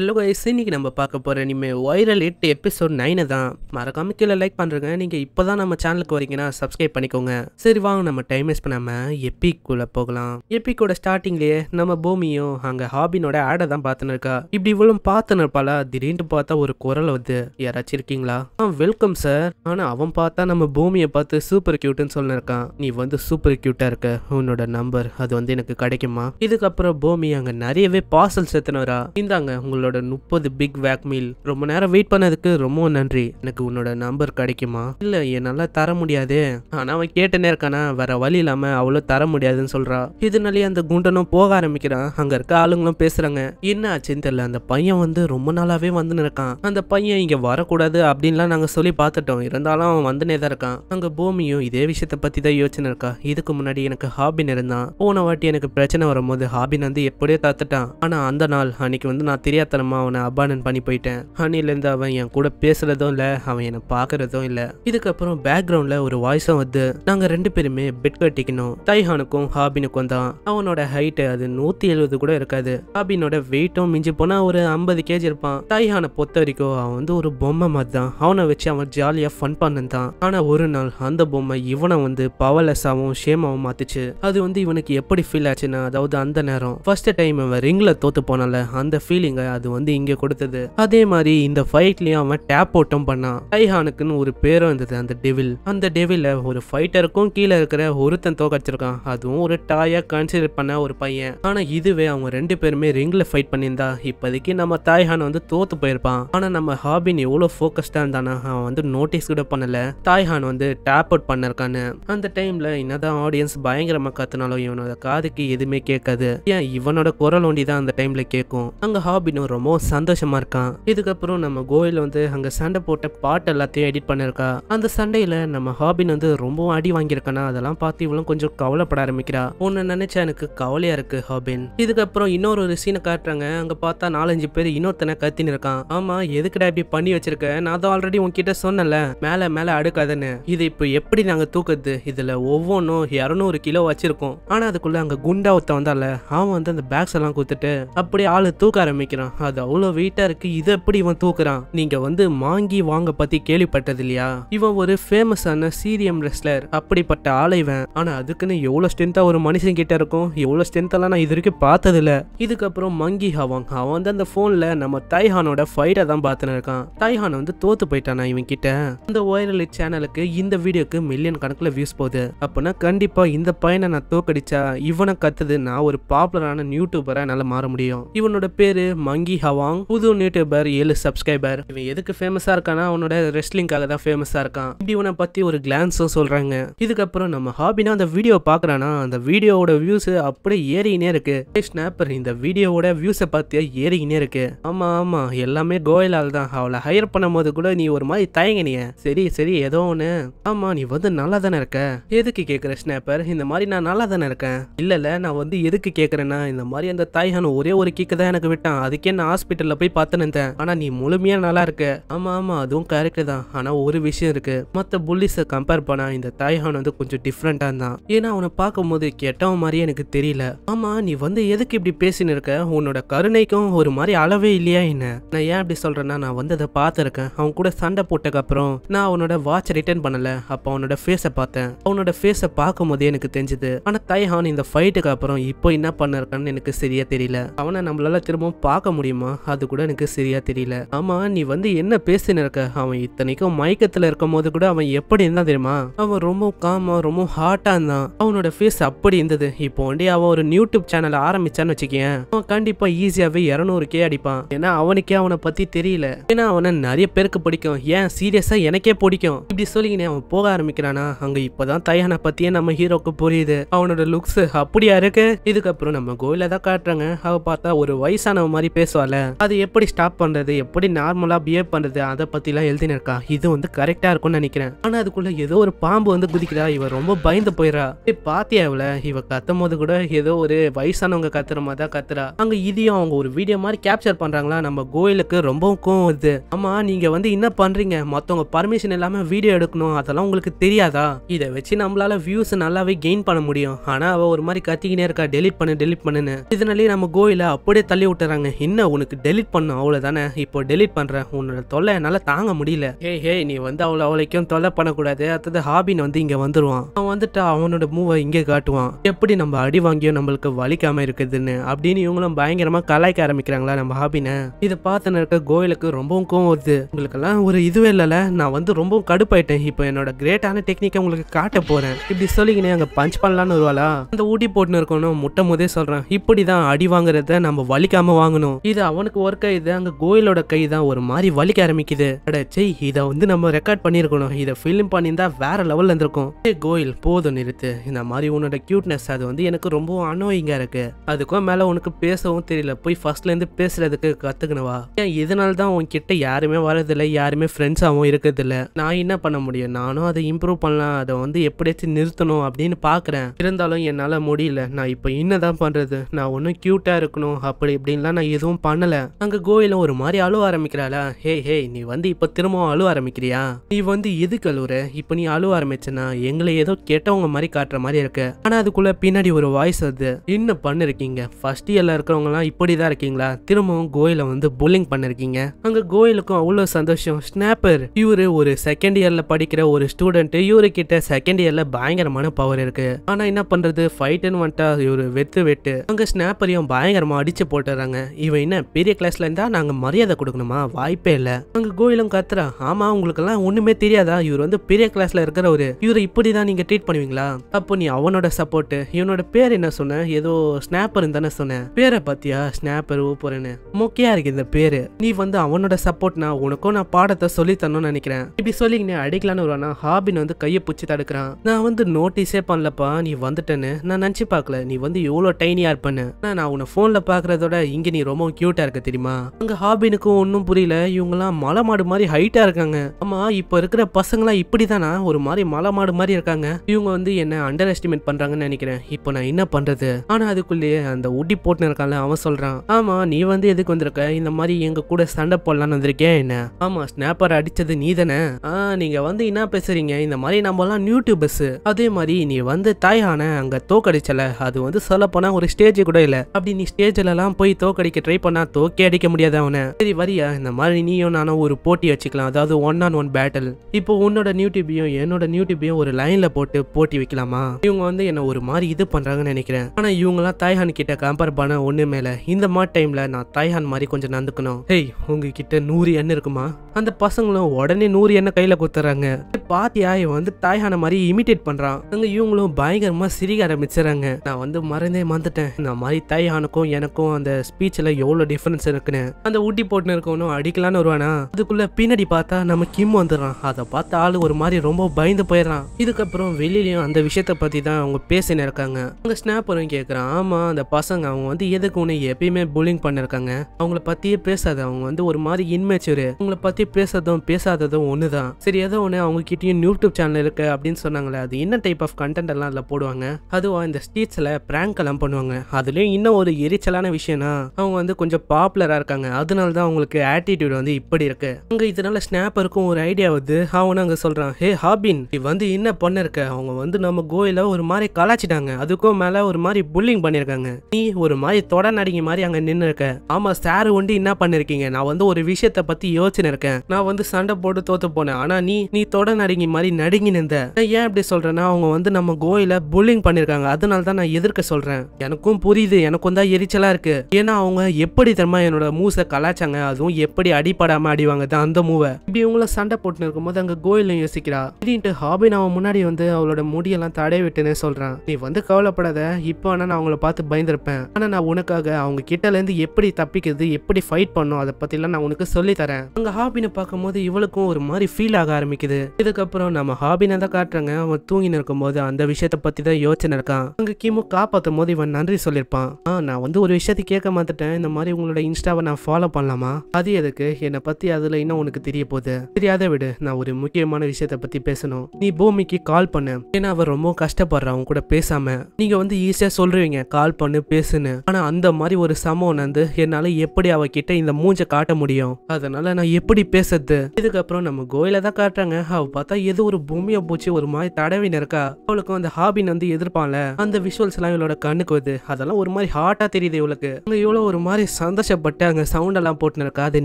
hello guys இன்னைக்கு நம்ம பார்க்க போகிற இனிமேல் வைரல் எட்டு எபிசோட் நைனு தான் மறக்காம கீழே லைக் பண்ணுறங்க நீங்கள் இப்போ தான் நம்ம சேனலுக்கு வரீங்கன்னா சப்ஸ்கிரைப் பண்ணிக்கோங்க சரி வாங்க நம்ம டைம் வேஸ்ட் பண்ணாமல் எப்பிக்குள்ளே போகலாம் எப்பிக்கோட ஸ்டார்டிங்லேயே நம்ம பூமியும் அங்கே ஹாபினோட ஆடை தான் பார்த்துன்னு இருக்கா இப்படி இவ்வளோ பார்த்துன்னு இருப்பாளா திடீர்னு பார்த்தா ஒரு குரல் வந்து யாராச்சும் இருக்கீங்களா ஆ வெல்கம் சார் ஆனால் அவன் பார்த்தா நம்ம பூமியை பார்த்து சூப்பர் க்யூட்டுன்னு இருக்கான் நீ வந்து சூப்பர் க்யூட்டாக இருக்க உன்னோட நம்பர் அது வந்து எனக்கு கிடைக்குமா இதுக்கப்புறம் பூமி அங்கே நிறையவே பார்சல் எத்தனவரா இந்தாங்க உங்களுக்கு உங்களோட முப்பது பிக் வேக் மீல் ரொம்ப நேரம் வெயிட் பண்ணதுக்கு ரொம்ப நன்றி எனக்கு உன்னோட நம்பர் கிடைக்குமா இல்லை என்னால் தர முடியாது ஆனால் அவன் கேட்டனே இருக்கானா வேற வழி இல்லாமல் அவ்வளோ தர முடியாதுன்னு சொல்றா இதனாலேயே அந்த குண்டனும் போக ஆரம்பிக்கிறான் அங்கே இருக்க ஆளுங்களும் பேசுகிறாங்க என்ன ஆச்சுன்னு தெரியல அந்த பையன் வந்து ரொம்ப நாளாகவே வந்துன்னு இருக்கான் அந்த பையன் இங்கே வரக்கூடாது அப்படின்லாம் நாங்கள் சொல்லி பார்த்துட்டோம் இருந்தாலும் அவன் வந்துனே தான் இருக்கான் அங்கே பூமியும் இதே விஷயத்தை பற்றி தான் யோசனை இருக்கா இதுக்கு முன்னாடி எனக்கு ஹாபின் இருந்தான் போன வாட்டி எனக்கு பிரச்சனை வரும்போது ஹாபின் வந்து எப்படியோ தத்துட்டான் ஆனால் அந்த நாள் அன்னைக்கு வந்து நான் தெரியாத தெரியாத்தனமாக அவனை அபானன் பண்ணி போயிட்டேன் அன்னிலேருந்து அவன் என் கூட பேசுகிறதும் இல்லை அவன் என்னை பாக்குறதும் இல்லை இதுக்கப்புறம் பேக்ரவுண்டில் ஒரு வாய்ஸும் வந்து நாங்கள் ரெண்டு பேருமே பெட் கட்டிக்கணும் தைஹானுக்கும் ஹாபினுக்கும் தான் அவனோட ஹைட்டு அது நூற்றி எழுபது கூட இருக்காது ஹாபினோட வெயிட்டும் மிஞ்சி போனால் ஒரு ஐம்பது கேஜி இருப்பான் தைஹானை பொறுத்த வரைக்கும் அவன் வந்து ஒரு பொம்மை மாதிரி தான் அவனை வச்சு அவன் ஜாலியாக ஃபன் தான் ஆனால் ஒரு நாள் அந்த பொம்மை இவனை வந்து பவர்லெஸ்ஸாகவும் ஷேமாவும் மாத்துச்சு அது வந்து இவனுக்கு எப்படி ஃபீல் ஆச்சுன்னா அதாவது அந்த நேரம் ஃபர்ஸ்ட் டைம் அவன் ரிங்கில் தோத்து போனால அந்த ஃபீலிங்கை அது வந்து இங்கே கொடுத்தது அதே மாதிரி இந்த ஃபைட்லயும் அவன் டேப் ஓட்டம் பண்ணான் டைஹானுக்குன்னு ஒரு பேரும் இருந்தது அந்த டெவில் அந்த டெவில ஒரு ஃபைட்டருக்கும் கீழே இருக்கிற ஒருத்தன் தோக்கடிச்சிருக்கான் அதுவும் ஒரு டாயா கன்சிடர் பண்ண ஒரு பையன் ஆனா இதுவே அவங்க ரெண்டு பேருமே ரிங்ல ஃபைட் பண்ணியிருந்தா இப்போதைக்கு நம்ம தாய்ஹான் வந்து தோத்து போயிருப்பான் ஆனா நம்ம ஹாபின் எவ்வளவு ஃபோக்கஸ்டா இருந்தானா அவன் வந்து நோட்டீஸ் கூட பண்ணல தாய்ஹான் வந்து டேப் அவுட் பண்ணிருக்கான்னு அந்த டைம்ல என்னதான் ஆடியன்ஸ் பயங்கரமா கத்துனாலும் இவனோட காதுக்கு எதுவுமே கேட்காது ஏன் இவனோட குரல் ஒண்டி தான் அந்த டைம்ல கேட்கும் அங்க ஹாபின் ரொம்ப சந்தோஷமா இருக்கான் இதுக்கப்புறம் நம்ம கோயில் வந்து அங்க சண்டை போட்ட பாட்டு எல்லாத்தையும் எடிட் பண்ணிருக்கா அந்த சண்டையில நம்ம ஹாபின் வந்து ரொம்பவும் அடி வாங்கியிருக்கானா அதெல்லாம் பார்த்து இவளும் கொஞ்சம் கவலைப்பட ஆரம்பிக்கிறா உன்னை நினைச்சா எனக்கு கவலையா இருக்கு ஹாபின் இதுக்கப்புறம் இன்னொரு ஒரு சீனை காட்டுறாங்க அங்க பார்த்தா நாலஞ்சு பேர் இன்னொருத்தனை கத்தின்னு இருக்கான் ஆமா எதுக்குடா இப்படி பண்ணி வச்சிருக்க நான் தான் ஆல்ரெடி உன்கிட்ட சொன்னல மேல மேல அடுக்காதன்னு இது இப்போ எப்படி நாங்க தூக்குறது இதுல ஒவ்வொன்றும் இரநூறு கிலோ வச்சிருக்கோம் ஆனா அதுக்குள்ள அங்க குண்டா ஒருத்த வந்தால அவன் வந்து அந்த பேக்ஸ் எல்லாம் கொடுத்துட்டு அப்படியே ஆளு தூக்க ஆரம்பிக்கிறான் அது அவ்வளோ வெயிட்டா இருக்கு இதை எப்படி இவன் தூக்குறான் நீங்க வந்து மாங்கி வாங்க பத்தி கேள்விப்பட்டது இல்லையா இவன் ஒரு ஃபேமஸான சீரியம் ரெஸ்லர் அப்படிப்பட்ட ஆள் இவன் ஆனா அதுக்குன்னு எவ்வளவு ஸ்ட்ரென்த்தா ஒரு மனுஷன் கிட்ட இருக்கும் எவ்வளவு ஸ்ட்ரென்த்தெல்லாம் நான் இது வரைக்கும் பார்த்ததில்ல இதுக்கப்புறம் மங்கி ஹவாங் அவன் வந்து அந்த போன்ல நம்ம தைஹானோட ஃபைட்டை தான் பார்த்துன்னு இருக்கான் தைஹான் வந்து தோத்து போயிட்டானா இவன் கிட்ட இந்த ஒயரலி சேனலுக்கு இந்த வீடியோக்கு மில்லியன் கணக்கில் வியூஸ் போகுது அப்படின்னா கண்டிப்பா இந்த பையனை நான் தோக்கடிச்சா இவனை கத்துது நான் ஒரு பாப்புலரான யூடியூபரா என்னால் மாற முடியும் இவனோட பேரு மங்கி யூகி ஹவாங் புது யூடியூபர் ஏழு சப்ஸ்கிரைபர் இவன் எதுக்கு ஃபேமஸா இருக்கானா அவனோட ரெஸ்லிங்காக தான் ஃபேமஸா இருக்கான் இப்படி இவனை பத்தி ஒரு கிளான்ஸும் சொல்றாங்க இதுக்கப்புறம் நம்ம ஹாபினா அந்த வீடியோ பாக்குறானா அந்த வீடியோவோட வியூஸ் அப்படியே ஏறினே இருக்கு ஸ்னாப்பர் இந்த வீடியோவோட வியூஸை பார்த்து ஏறினே இருக்கு ஆமா ஆமா எல்லாமே கோயலால் தான் அவளை ஹையர் பண்ணும் போது கூட நீ ஒரு மாதிரி தயங்கினிய சரி சரி ஏதோ ஒண்ணு ஆமா நீ வந்து நல்லா தானே இருக்க எதுக்கு கேக்குற ஸ்னாப்பர் இந்த மாதிரி நான் நல்லா தானே இருக்கேன் இல்ல இல்ல நான் வந்து எதுக்கு கேக்குறேன்னா இந்த மாதிரி அந்த தாய்ஹான் ஒரே ஒரு கிக்கு தான் எனக்கு விட்டான் அதுக்கே நான் ஹாஸ்பிட்டலில் போய் பார்த்துன்னு ஆனால் நீ முழுமையாக நல்லா இருக்க ஆமாம் ஆமாம் அதுவும் கரெக்ட் தான் ஆனால் ஒரு விஷயம் இருக்கு மற்ற புள்ளிஸ கம்பேர் பண்ணா இந்த தாய்ஹான் வந்து கொஞ்சம் டிஃப்ரெண்டா இருந்தான் ஏன்னா அவனை பார்க்கும்போது கெட்டவன் மாதிரியே எனக்கு தெரியல ஆமாம் நீ வந்து எதுக்கு இப்படி பேசின்னு இருக்க உன்னோட கருணைக்கும் ஒரு மாதிரி அளவே இல்லையா என்ன நான் ஏன் அப்படி சொல்கிறேன்னா நான் வந்து அதை பார்த்துருக்கேன் அவன் கூட சண்டை அப்புறம் நான் அவனோட வாட்ச் ரிட்டர்ன் பண்ணல அப்போ அவனோட ஃபேஸை பார்த்தேன் அவனோட ஃபேஸை பார்க்கும் போதே எனக்கு தெரிஞ்சது ஆனால் தைஹான் இந்த ஃபைட்டுக்கு அப்புறம் இப்போ என்ன பண்ணிருக்கான்னு எனக்கு சரியா தெரியல அவனை நம்மளால திரும்பவும் பார்க்க முடியும் தெரியுமா அது கூட எனக்கு சரியா தெரியல ஆமா நீ வந்து என்ன பேசின இருக்க அவன் இத்தனைக்கும் மயக்கத்துல இருக்கும் போது கூட அவன் எப்படி இருந்தா தெரியுமா அவன் ரொம்ப காமா ரொம்ப ஹாட்டா இருந்தான் அவனோட ஃபேஸ் அப்படி இருந்தது இப்போ வண்டி அவன் ஒரு யூடியூப் சேனல் ஆரம்பிச்சான்னு வச்சுக்கேன் அவன் கண்டிப்பா ஈஸியாவே இருநூறு கே அடிப்பான் ஏன்னா அவனுக்கே அவனை பத்தி தெரியல ஏன்னா அவனை நிறைய பேருக்கு பிடிக்கும் ஏன் சீரியஸா எனக்கே பிடிக்கும் இப்படி சொல்லிக்கினே அவன் போக ஆரம்பிக்கிறானா அங்க இப்பதான் தயான பத்தியே நம்ம ஹீரோக்கு புரியுது அவனோட லுக்ஸ் அப்படியா இருக்கு இதுக்கப்புறம் நம்ம கோயில தான் காட்டுறாங்க அவ பார்த்தா ஒரு வயசானவ மாதிரி பேச பேசுவாள் அது எப்படி ஸ்டாப் பண்றது எப்படி நார்மலா பிஹேவ் பண்றது அதை பற்றிலாம் எழுதினிருக்கா இது வந்து கரெக்டா இருக்கும்னு நினைக்கிறேன் ஆனா அதுக்குள்ள ஏதோ ஒரு பாம்பு வந்து குதிக்கிறா இவ ரொம்ப பயந்து போயிடா பாத்தியா இவள இவ கத்தும் போது கூட ஏதோ ஒரு வயசானவங்க கத்துற மாதிரி தான் கத்துறா அங்க இதையும் அவங்க ஒரு வீடியோ மாதிரி கேப்சர் பண்றாங்களா நம்ம கோயிலுக்கு ரொம்பவும் கோவம் வருது ஆமா நீங்க வந்து என்ன பண்றீங்க மத்தவங்க பர்மிஷன் இல்லாம வீடியோ எடுக்கணும் அதெல்லாம் உங்களுக்கு தெரியாதா இதை வச்சு நம்மளால வியூஸ் நல்லாவே கெயின் பண்ண முடியும் ஆனா அவ ஒரு மாதிரி கத்திக்கினே இருக்கா டெலிட் பண்ணு டெலிட் பண்ணுன்னு இதனாலேயே நம்ம கோயில அப்படியே தள்ளி விட்டுறாங்க என்ன ஃபோனை உனக்கு டெலிட் பண்ணும் அவ்வளவுதானே இப்போ டெலிட் பண்ணுறேன் உன்னோட தொல்லை என்னால் தாங்க முடியல ஏய் ஹே நீ வந்து அவ்வளோ அவளைக்கும் தொல்லை பண்ணக்கூடாது அடுத்தது ஹாபின்னு வந்து இங்கே வந்துடுவான் அவன் வந்துட்டு அவனோட மூவை இங்கே காட்டுவான் எப்படி நம்ம அடி வாங்கியும் நம்மளுக்கு வலிக்காம இருக்குதுன்னு அப்படின்னு இவங்களும் பயங்கரமாக கலாய்க்க ஆரம்பிக்கிறாங்களா நம்ம ஹாபினை இதை பார்த்து இருக்க கோயிலுக்கு ரொம்பவும் கோவம் வருது உங்களுக்கெல்லாம் ஒரு இதுவே இல்லைல்ல நான் வந்து ரொம்பவும் கடுப்பாயிட்டேன் இப்போ என்னோட கிரேட்டான டெக்னிக்கை உங்களுக்கு காட்ட போகிறேன் இப்படி சொல்லிக்கினே அங்கே பஞ்ச் பண்ணலான்னு வருவாளா அந்த ஊட்டி போட்டுன்னு இருக்கணும் முட்டும் போதே சொல்கிறேன் இப்படி தான் அடி வாங்குறத நம்ம வலிக்காம வாங்கணும் இது அவனுக்கு ஒரு கை தான் அங்கே கோயிலோட கை தான் ஒரு மாதிரி வலிக்க ஆரம்பிக்குது அடச்சே இதை வந்து நம்ம ரெக்கார்ட் பண்ணியிருக்கணும் இதை ஃபிலிம் பண்ணிருந்தா வேற லெவல்ல இருந்திருக்கும் ஏ கோயில் போதும் நிறுத்து இந்த மாதிரி உன்னோட கியூட்னஸ் அது வந்து எனக்கு ரொம்ப அனோயிங்காக இருக்கு அதுக்கும் மேலே உனக்கு பேசவும் தெரியல போய் ஃபர்ஸ்ட்லேருந்து பேசுறதுக்கு கத்துக்கணுவா ஏன் இதனால தான் உன்கிட்ட யாருமே வரதில்லை யாருமே ஃப்ரெண்ட்ஸாகவும் இல்ல நான் என்ன பண்ண முடியும் நானும் அதை இம்ப்ரூவ் பண்ணலாம் அதை வந்து எப்படியாச்சும் நிறுத்தணும் அப்படின்னு பார்க்குறேன் இருந்தாலும் என்னால் முடியல நான் இப்போ என்னதான் பண்ணுறது நான் ஒன்றும் க்யூட்டாக இருக்கணும் அப்படி இப்படின்லாம் நான் எதுவும் பண்ணல அங்க கோயிலும் ஒரு மாதிரி அழுவ ஆரம்பிக்கிறாளா ஹே ஹே நீ வந்து இப்ப திரும்பவும் அழுவ ஆரம்பிக்கிறியா நீ வந்து எதுக்கு அழுவுற இப்ப நீ அழுவ ஆரம்பிச்சனா எங்களை ஏதோ கெட்டவங்க மாதிரி காட்டுற மாதிரி இருக்கு ஆனா அதுக்குள்ள பின்னாடி ஒரு வாய்ஸ் வருது என்ன பண்ணிருக்கீங்க ஃபர்ஸ்ட் இயர்ல இருக்கிறவங்க எல்லாம் இப்படிதான் இருக்கீங்களா திரும்பவும் கோயில வந்து புல்லிங் பண்ணிருக்கீங்க அங்க கோயிலுக்கும் அவ்வளவு சந்தோஷம் ஸ்னாப்பர் இவரு ஒரு செகண்ட் இயர்ல படிக்கிற ஒரு ஸ்டூடெண்ட் இவரு கிட்ட செகண்ட் இயர்ல பயங்கரமான பவர் இருக்கு ஆனா என்ன பண்றது ஃபைட்டுன்னு வந்துட்டா இவரு வெத்து வெட்டு அங்க ஸ்னாப்பரையும் பயங்கரமா அடிச்சு போட்டுறாங்க இவன் என்ன பெரிய கிளாஸ்ல இருந்தா நாங்க மரியாதை கொடுக்கணுமா வாய்ப்பே இல்ல அங்க கோயிலும் கத்துறா ஆமா உங்களுக்கு எல்லாம் ஒண்ணுமே தெரியாதா இவர் வந்து பெரிய கிளாஸ்ல இருக்கிற ஒரு இவரை இப்படிதான் நீங்க ட்ரீட் பண்ணுவீங்களா அப்போ நீ அவனோட சப்போர்ட் இவனோட பேர் என்ன சொன்ன ஏதோ ஸ்னாப்பர் தானே சொன்ன பேரை பத்தியா ஸ்னாப்பர் ஊப்புறேன்னு முக்கியா இருக்கு இந்த பேரு நீ வந்து அவனோட சப்போர்ட்னா உனக்கும் நான் பாடத்தை சொல்லி தரணும்னு நினைக்கிறேன் இப்படி சொல்லி நீ அடிக்கலான்னு வருவானா ஹாபின் வந்து கையை பிடிச்சி தடுக்கிறான் நான் வந்து நோட்டீஸே பண்ணலப்பா நீ வந்துட்டேன்னு நான் நினைச்சு பார்க்கல நீ வந்து எவ்வளவு டைனியா இருப்பேன்னு நான் உன போன்ல பாக்குறதோட இங்க நீ ரொம்ப கியூட்டா இருக்க தெரியுமா அங்கே ஹாபினுக்கும் ஒன்றும் புரியல எல்லாம் மலை மாடு மாதிரி ஹைட்டாக இருக்காங்க ஆமாம் இப்போ இருக்கிற பசங்க எல்லாம் இப்படிதானா ஒரு மாதிரி மலை மாடு மாதிரி இருக்காங்க இவங்க வந்து என்ன அண்டர் எஸ்டிமேட் பண்ணுறாங்கன்னு நினைக்கிறேன் இப்போ நான் என்ன பண்ணுறது ஆனால் அதுக்குள்ளேயே அந்த ஊட்டி போட்டு இருக்கான்ல அவன் சொல்கிறான் ஆமா நீ வந்து எதுக்கு வந்திருக்க இந்த மாதிரி எங்கள் கூட சண்டை போடலான்னு வந்திருக்கேன் என்ன ஆமாம் ஸ்னாப்பர் அடித்தது நீ தானே ஆ நீங்கள் வந்து என்ன பேசுகிறீங்க இந்த மாதிரி நம்ம எல்லாம் நியூடியூபர்ஸ் அதே மாதிரி நீ வந்து தாயான அங்கே தோக்கடிச்சல அது வந்து சொல்லப்போனால் ஒரு ஸ்டேஜ் கூட இல்லை அப்படி நீ எல்லாம் போய் தோக்கடிக்க ட்ரை பண்ண நான் தோக்கே அடிக்க முடியாது அவனை சரி வரியா இந்த மாதிரி நீயும் நானும் ஒரு போட்டி வச்சுக்கலாம் அதாவது ஒன் ஆன் ஒன் பேட்டில் இப்போ உன்னோட நியூடிபியும் என்னோட நியூடிபியும் ஒரு லைன்ல போட்டு போட்டி வைக்கலாமா இவங்க வந்து என்ன ஒரு மாதிரி இது பண்றாங்கன்னு நினைக்கிறேன் ஆனா எல்லாம் தாய்ஹான் கிட்ட கம்பேர் பண்ண ஒண்ணு மேல இந்த மாதிரி டைம்ல நான் தாய்ஹான் மாதிரி கொஞ்சம் நடந்துக்கணும் ஹேய் உங்ககிட்ட நூறு எண்ணு இருக்குமா அந்த பசங்களும் உடனே நூறு எண்ணெய் கையில குத்துறாங்க பாத்தியா இவன் வந்து தாய்ஹான மாதிரி இமிட்டேட் பண்றான் அங்க இவங்களும் பயங்கரமா சிரிக்க ஆரம்பிச்சுறாங்க நான் வந்து மறந்தே மறந்துட்டேன் இந்த மாதிரி தாய்ஹானுக்கும் எனக்கும் அந்த ஸ்பீச்ல எவ்வளவு எவ்வளோ டிஃப்ரென்ஸ் இருக்குன்னு அந்த ஊட்டி போட்டுன்னு இருக்கவனும் அடிக்கலான்னு வருவானா அதுக்குள்ள பின்னாடி பார்த்தா நம்ம கிம் வந்துடுறான் அதை பார்த்த ஆள் ஒரு மாதிரி ரொம்ப பயந்து போயிடறான் இதுக்கப்புறம் வெளியிலயும் அந்த விஷயத்த பத்தி தான் அவங்க பேசினு இருக்காங்க அங்க வரும் கேட்கறான் ஆமா அந்த பசங்க அவங்க வந்து எதுக்கு உன்னை எப்பயுமே புல்லிங் பண்ணிருக்காங்க அவங்கள பத்தியே பேசாத அவங்க வந்து ஒரு மாதிரி இன்மேச்சூர் அவங்கள பத்தி பேசுறதும் பேசாததும் ஒண்ணுதான் சரி ஏதோ ஒண்ணு அவங்க கிட்டயும் யூடியூப் சேனல் இருக்கு அப்படின்னு சொன்னாங்களே அது என்ன டைப் ஆஃப் கண்டென்ட் எல்லாம் அதில் போடுவாங்க அதுவா இந்த ஸ்ட்ரீட்ஸ்ல பிராங்க் எல்லாம் பண்ணுவாங்க அதுலயும் இன்னும் ஒரு எரிச்சலான விஷயம்னா அவங்க வந்து கொஞ்சம் கொஞ்சம் பாப்புலராக இருக்காங்க அதனால தான் அவங்களுக்கு ஆட்டிடியூட் வந்து இப்படி இருக்கு அங்கே இதனால ஸ்னாப்பருக்கும் ஒரு ஐடியா வந்து அவனு அங்கே சொல்கிறான் ஹே ஹாபின் இது வந்து என்ன பண்ணிருக்க அவங்க வந்து நம்ம கோயில ஒரு மாதிரி கலாச்சிட்டாங்க அதுக்கும் மேலே ஒரு மாதிரி புல்லிங் பண்ணியிருக்காங்க நீ ஒரு மாதிரி தொட நடிங்க மாதிரி அங்கே நின்று இருக்க ஆமாம் சார் ஒண்டி என்ன பண்ணிருக்கீங்க நான் வந்து ஒரு விஷயத்தை பற்றி யோசனை இருக்கேன் நான் வந்து சண்டை போட்டு தோத்து போனேன் ஆனால் நீ நீ தொட நடிங்க மாதிரி நடுங்கி நின்ற ஏன் அப்படி சொல்கிறேன்னா அவங்க வந்து நம்ம கோயில புல்லிங் பண்ணியிருக்காங்க அதனால தான் நான் எதிர்க்க சொல்கிறேன் எனக்கும் புரியுது எனக்கும் தான் எரிச்சலாக இருக்கு ஏன்னா அவங்க எப்படி தெரியுமா என்னோட மூஸை கலாச்சாங்க அதுவும் எப்படி அடிப்படாம அடிவாங்க தான் அந்த மூவை இப்படி இவங்கள சண்டை போட்டுன்னு இருக்கும்போது அங்க கோயில் யோசிக்கிறா திடீர்னு ஹாபி அவன் முன்னாடி வந்து அவளோட முடியெல்லாம் தடை விட்டுன்னு சொல்றான் நீ வந்து கவலைப்படாத இப்போ ஆனா நான் அவங்கள பார்த்து பயந்துருப்பேன் ஆனா நான் உனக்காக அவங்க கிட்டல இருந்து எப்படி தப்பிக்கிறது எப்படி ஃபைட் பண்ணும் அதை பத்தி எல்லாம் நான் உனக்கு சொல்லி தரேன் அங்க பார்க்கும் போது இவளுக்கும் ஒரு மாதிரி ஃபீல் ஆக ஆரம்பிக்குது இதுக்கப்புறம் நம்ம ஹாபினை தான் காட்டுறாங்க அவன் தூங்கின்னு இருக்கும்போது அந்த விஷயத்த பத்தி தான் யோசனை இருக்கான் அங்க கிமு காப்பாத்தும் போது இவன் நன்றி சொல்லியிருப்பான் நான் வந்து ஒரு விஷயத்தை கேட்க மாத்திட்டேன் இந்த மாதிரி மாதிரி உங்களோட இன்ஸ்டாவை நான் ஃபாலோ பண்ணலாமா அது எதுக்கு என்னை பத்தி அதுல இன்னும் உனக்கு தெரிய போகுது தெரியாத விடு நான் ஒரு முக்கியமான விஷயத்த பத்தி பேசணும் நீ பூமிக்கு கால் பண்ணு ஏன்னா அவர் ரொம்ப கஷ்டப்படுறா அவங்க கூட பேசாம நீங்க வந்து ஈஸியா சொல்றீங்க கால் பண்ணு பேசுன்னு ஆனா அந்த மாதிரி ஒரு சமம் வந்து என்னால எப்படி அவகிட்ட இந்த மூஞ்ச காட்ட முடியும் அதனால நான் எப்படி பேசுறது இதுக்கப்புறம் நம்ம கோயில தான் காட்டுறாங்க அவ பார்த்தா ஏதோ ஒரு பூமியை பூச்சி ஒரு மாதிரி தடவின இருக்கா அவளுக்கு அந்த ஹாபின் வந்து எதிர்ப்பான்ல அந்த விஷுவல்ஸ் எல்லாம் இவளோட கண்ணுக்கு வருது அதெல்லாம் ஒரு மாதிரி ஹார்ட்டா தெரியுது இவளுக்கு இவ்வளவு ஒரு மாதிரி சந்தோஷப்பட்டு அங்கே சவுண்டெல்லாம் போட்டுன்னு இருக்கா அதை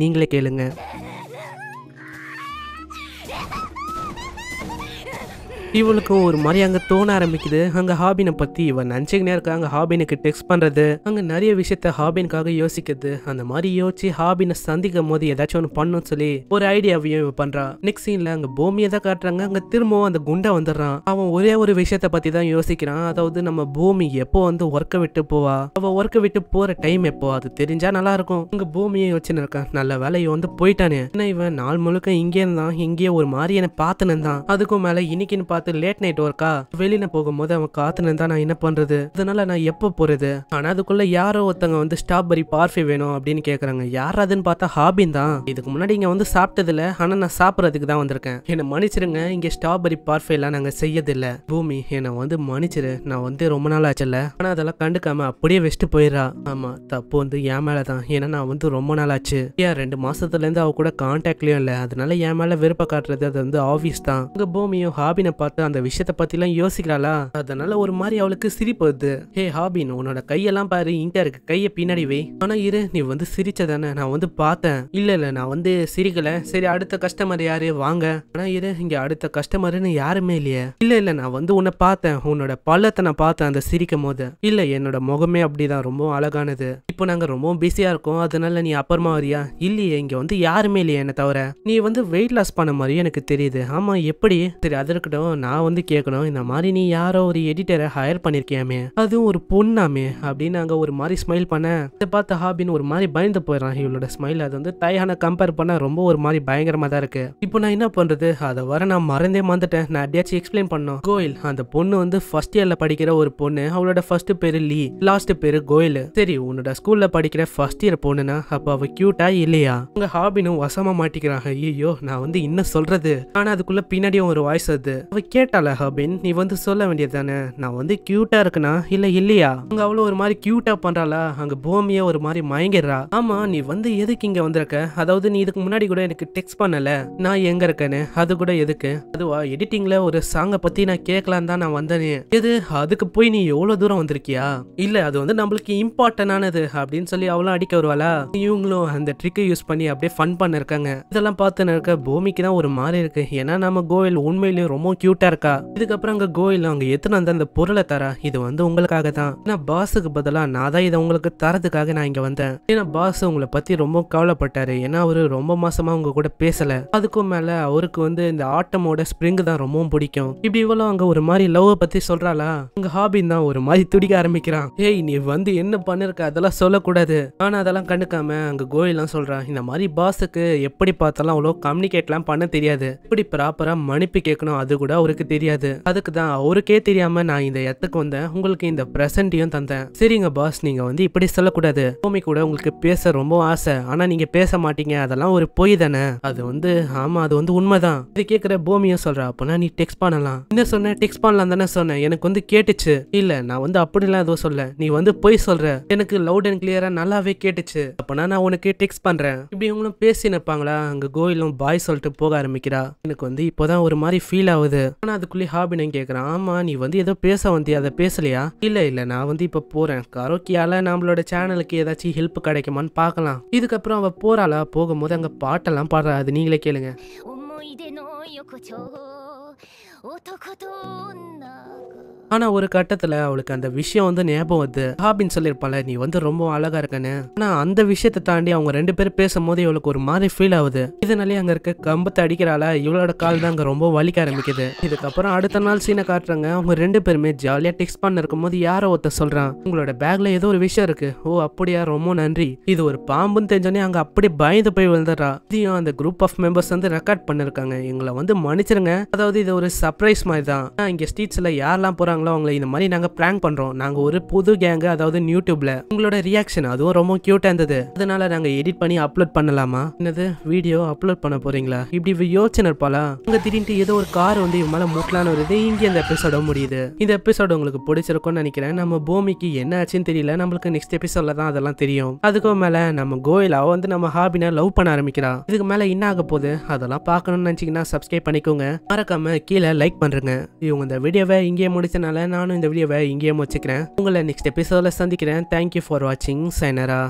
நீங்களே கேளுங்கள் இவளுக்கும் ஒரு மாதிரி அங்கே தோண ஆரம்பிக்குது அங்கே ஹாபினை பற்றி இவன் நினச்சிக்கினே இருக்கா அங்க ஹாபினுக்கு டெக்ஸ்ட் பண்ணுறது அங்கே நிறைய விஷயத்த ஹாபினுக்காக யோசிக்கிறது அந்த மாதிரி யோசிச்சு ஹாபினை சந்திக்கும் போது ஏதாச்சும் ஒன்று பண்ணுன்னு சொல்லி ஒரு ஐடியாவையும் இவன் பண்றான் நெக்ஸ்ட் சீன்ல அங்கே பூமியை தான் காட்டுறாங்க அங்கே திரும்பவும் அந்த குண்டா வந்துடுறான் அவன் ஒரே ஒரு விஷயத்த பற்றி தான் யோசிக்கிறான் அதாவது நம்ம பூமி எப்போ வந்து ஒர்க்கை விட்டு போவா அவ ஒர்க்கை விட்டு போகிற டைம் எப்போ அது தெரிஞ்சா நல்லா இருக்கும் அங்க பூமியை யோசிச்சுன்னு இருக்கான் நல்ல வேலையை வந்து போயிட்டானே ஏன்னா இவன் நாள் முழுக்க இங்கே இருந்தான் இங்கேயே ஒரு மாதிரி என்ன பார்த்துன்னு இருந்தான் அதுக்கும் மேலே இன்னைக்குன்னு பார்த்து லேட் நைட் ஒர்க்கா வெளியில போகும்போது அவன் காத்து நின்றா நான் என்ன பண்றது அதனால நான் எப்போ போறது ஆனா அதுக்குள்ள யாரோ ஒருத்தவங்க வந்து ஸ்ட்ராபெரி பார்ஃபி வேணும் அப்படின்னு கேக்குறாங்க யார் அதுன்னு பார்த்தா ஹாபின் தான் இதுக்கு முன்னாடி இங்க வந்து சாப்பிட்டது இல்ல ஆனா நான் சாப்பிடறதுக்கு தான் வந்திருக்கேன் என்ன மன்னிச்சிருங்க இங்க ஸ்ட்ராபெரி பார்ஃபி எல்லாம் நாங்க செய்யதில்ல பூமி என்ன வந்து மன்னிச்சிரு நான் வந்து ரொம்ப நாள் ஆச்சுல்ல ஆனா அதெல்லாம் கண்டுக்காம அப்படியே வச்சுட்டு போயிடா ஆமா தப்பு வந்து என் மேலதான் ஏன்னா நான் வந்து ரொம்ப நாள் ஆச்சு ஏன் ரெண்டு மாசத்துல இருந்து அவ கூட கான்டாக்ட்லயும் இல்ல அதனால என் மேல விருப்ப காட்டுறது அது வந்து ஆபீஸ் தான் உங்க பூமியும் ஹாபின பார்த்து பார்த்து அந்த விஷயத்த பத்திலாம் யோசிக்கிறாளா அதனால ஒரு மாதிரி அவளுக்கு சிரிப்பு வருது ஹே ஹாபின் உன்னோட கையெல்லாம் பாரு இங்கா இருக்கு கையை பின்னாடி வை ஆனா இரு நீ வந்து சிரிச்சதானே நான் வந்து பார்த்தேன் இல்ல இல்ல நான் வந்து சிரிக்கல சரி அடுத்த கஸ்டமர் யாரு வாங்க ஆனா இரு இங்க அடுத்த கஸ்டமர்னு யாருமே இல்லையே இல்ல இல்ல நான் வந்து உன்னை பார்த்தேன் உன்னோட பள்ளத்தை நான் பார்த்தேன் அந்த சிரிக்கும் போது இல்ல என்னோட முகமே அப்படிதான் ரொம்ப அழகானது இப்போ நாங்க ரொம்ப பிஸியா இருக்கோம் அதனால நீ அப்புறமா வரியா இல்லையே இங்க வந்து யாருமே இல்லையே என்ன தவிர நீ வந்து வெயிட் லாஸ் பண்ண மாதிரியும் எனக்கு தெரியுது ஆமா எப்படி சரி அது இருக்கட்டும் நான் வந்து கேட்கணும் இந்த மாதிரி நீ யாரோ ஒரு எடிட்டரை ஹையர் பண்ணிருக்கியாமே அதுவும் ஒரு பொண்ணாமே அப்படின்னு அங்கே ஒரு மாதிரி ஸ்மைல் பண்ண இதை பார்த்து ஹாபின் ஒரு மாதிரி பயந்து போயிடறான் இவளோட ஸ்மைல் அது வந்து தயானை கம்பேர் பண்ணால் ரொம்ப ஒரு மாதிரி பயங்கரமாக தான் இருக்கு இப்போ நான் என்ன பண்ணுறது அதை வர நான் மறந்தே மறந்துட்டேன் நான் அப்படியாச்சும் எக்ஸ்பிளைன் பண்ணோம் கோயில் அந்த பொண்ணு வந்து ஃபர்ஸ்ட் இயரில் படிக்கிற ஒரு பொண்ணு அவளோட ஃபர்ஸ்ட் பேரு லீ லாஸ்ட் பேர் கோயில் சரி உன்னோட ஸ்கூலில் படிக்கிற ஃபர்ஸ்ட் இயர் பொண்ணுனா அப்போ அவள் கியூட்டா இல்லையா உங்க ஹாபினும் வசமா மாட்டிக்கிறாங்க ஐயோ நான் வந்து இன்னும் சொல்றது ஆனா அதுக்குள்ள பின்னாடியும் ஒரு வாய்ஸ் அது கேட்டால ஹபின் நீ வந்து சொல்ல வேண்டியது தானே நான் வந்து கியூட்டா இருக்கனா இல்ல இல்லையா அங்க அவ்வளவு ஒரு மாதிரி கியூட்டா பண்றாளா அங்க பூமிய ஒரு மாதிரி மயங்கிடுறா ஆமா நீ வந்து எதுக்கு இங்க வந்திருக்க அதாவது நீ இதுக்கு முன்னாடி கூட எனக்கு டெக்ஸ்ட் பண்ணல நான் எங்க இருக்கேன்னு அது கூட எதுக்கு அதுவா எடிட்டிங்ல ஒரு சாங்க பத்தி நான் கேட்கலாம் தான் நான் வந்தேனே எது அதுக்கு போய் நீ எவ்வளவு தூரம் வந்திருக்கியா இல்ல அது வந்து நம்மளுக்கு இம்பார்ட்டன்டானது அப்படின்னு சொல்லி அவளும் அடிக்க வருவாளா இவங்களும் அந்த ட்ரிக்கை யூஸ் பண்ணி அப்படியே ஃபன் பண்ணிருக்காங்க இதெல்லாம் பார்த்து இருக்க பூமிக்கு தான் ஒரு மாதிரி இருக்கு ஏன்னா நம்ம கோவில் உண்மையிலேயே ரொம்ப கியூட் கியூட்டா இருக்கா இதுக்கப்புறம் அங்க கோயில் அவங்க எத்தனை வந்து அந்த பொருளை தரா இது வந்து உங்களுக்காக தான் ஏன்னா பாஸுக்கு பதிலா நான் தான் இதை உங்களுக்கு தரதுக்காக நான் இங்க வந்தேன் ஏன்னா பாஸ் உங்களை பத்தி ரொம்ப கவலைப்பட்டாரு ஏன்னா அவரு ரொம்ப மாசமா உங்க கூட பேசல அதுக்கும் மேல அவருக்கு வந்து இந்த ஆட்டமோட ஸ்பிரிங் தான் ரொம்பவும் பிடிக்கும் இப்படி இவ்வளவு அங்க ஒரு மாதிரி லவ் பத்தி சொல்றாளா உங்க ஹாபி தான் ஒரு மாதிரி துடிக்க ஆரம்பிக்கிறான் ஏய் நீ வந்து என்ன பண்ணிருக்க அதெல்லாம் சொல்லக்கூடாது ஆனா அதெல்லாம் கண்டுக்காம அங்க கோயிலாம் சொல்றான் இந்த மாதிரி பாஸுக்கு எப்படி பார்த்தாலும் அவ்வளோ கம்யூனிகேட் பண்ண தெரியாது இப்படி ப்ராப்பரா மன்னிப்பு கேட்கணும் அது கூட அவருக்கு தெரியாது அதுக்கு தான் அவருக்கே தெரியாம நான் இந்த இடத்துக்கு வந்தேன் உங்களுக்கு இந்த பிரசன்டையும் தந்தேன் சரிங்க பாஸ் நீங்க வந்து இப்படி சொல்லக்கூடாது பூமி கூட உங்களுக்கு பேச ரொம்ப ஆசை ஆனா நீங்க பேச மாட்டீங்க அதெல்லாம் ஒரு பொய் தானே அது வந்து ஆமா அது வந்து உண்மைதான் இது கேக்குற பூமியும் சொல்ற அப்பனா நீ டெக்ஸ்ட் பண்ணலாம் என்ன சொன்ன டெக்ஸ்ட் பண்ணலாம் தானே சொன்னேன் எனக்கு வந்து கேட்டுச்சு இல்ல நான் வந்து அப்படிலாம் எதுவும் சொல்ல நீ வந்து பொய் சொல்ற எனக்கு லவுட் அண்ட் கிளியரா நல்லாவே கேட்டுச்சு அப்பனா நான் உனக்கு டெக்ஸ்ட் பண்றேன் இப்படி இவங்களும் பேசி நிற்பாங்களா அங்க கோயிலும் பாய் சொல்லிட்டு போக ஆரம்பிக்கிறா எனக்கு வந்து இப்போதான் ஒரு மாதிரி ஃபீல் ஆகுது ஆனா அதுக்குள்ளே ஹாபினன் கேட்குறான் ஆமா நீ வந்து ஏதோ பேச வந்தியா அதை பேசலையா இல்லை இல்லை நான் வந்து இப்போ போகிறேன் கரோக்கியால் நம்மளோட சேனலுக்கு ஏதாச்சும் ஹெல்ப் கிடைக்குமான்னு பார்க்கலாம் இதுக்கப்புறம் அவள் போகிறாளா போகும்போது அங்கே பாட்டெல்லாம் பாடுறா அது நீங்களே கேளுங்க 男と女 ஆனா ஒரு கட்டத்துல அவளுக்கு அந்த விஷயம் வந்து ஞாபகம் வந்து ஹாபின்னு சொல்லியிருப்பால நீ வந்து ரொம்ப அழகா இருக்கன்னு ஆனா அந்த விஷயத்தை தாண்டி அவங்க ரெண்டு பேசும் பேசும்போது இவளுக்கு ஒரு மாதிரி ஃபீல் ஆகுது இதனாலே அங்க இருக்க கம்பத்தை அடிக்கிறாள இவளோட கால் தான் அங்க ரொம்ப வலிக்க ஆரம்பிக்குது இதுக்கப்புறம் அடுத்த நாள் சீனை காட்டுறாங்க அவங்க ரெண்டு பேருமே ஜாலியா டெக்ஸ்ட் பண்ண போது யாரோ ஒருத்த சொல்றான் உங்களோட பேக்ல ஏதோ ஒரு விஷயம் இருக்கு ஓ அப்படியா ரொம்ப நன்றி இது ஒரு பாம்புன்னு தெரிஞ்சோடனே அங்க அப்படி பயந்து போய் விழுந்துடுறா இதையும் அந்த குரூப் ஆஃப் மெம்பர்ஸ் வந்து ரெக்கார்ட் பண்ணிருக்காங்க எங்களை வந்து மன்னிச்சிருங்க அதாவது இது ஒரு சர்ப்ரைஸ் மாதிரி தான் இங்க ஸ்ட்ரீட்ஸ்ல யாரெல்லாம் போறாங்க பண்ணுறாங்களோ அவங்கள இந்த மாதிரி நாங்கள் ப்ராங்க் பண்ணுறோம் நாங்கள் ஒரு புது கேங்கு அதாவது யூடியூப்ல உங்களோட ரியாக்ஷன் அதுவும் ரொம்ப க்யூட்டாக இருந்தது அதனால நாங்கள் எடிட் பண்ணி அப்லோட் பண்ணலாமா என்னது வீடியோ அப்லோட் பண்ண போறீங்களா இப்படி யோசனை இருப்பாளா அங்கே திடீர்னு ஏதோ ஒரு கார் வந்து இவன் மேலே மூட்டலான்னு வருது இங்கே அந்த எபிசோட முடியுது இந்த எபிசோடு உங்களுக்கு பிடிச்சிருக்கும்னு நினைக்கிறேன் நம்ம பூமிக்கு என்ன ஆச்சுன்னு தெரியல நம்மளுக்கு நெக்ஸ்ட் எபிசோடில் தான் அதெல்லாம் தெரியும் அதுக்கு மேலே நம்ம கோயிலா வந்து நம்ம ஹாபினா லவ் பண்ண ஆரம்பிக்கிறா இதுக்கு மேலே என்ன ஆக போகுது அதெல்லாம் பார்க்கணும்னு நினச்சிங்கன்னா சப்ஸ்கிரைப் பண்ணிக்கோங்க மறக்காம கீழே லைக் பண்ணுறேங்க இவங்க இந்த வீடியோவை இங்கே முடிச்சு இருக்கிறதுனால நானும் இந்த வீடியோவை இங்கேயும் வச்சுக்கிறேன் உங்களை நெக்ஸ்ட் எபிசோடில் சந்திக்கிறேன் தேங்க்யூ ஃபார் வாட்சிங் சைனரா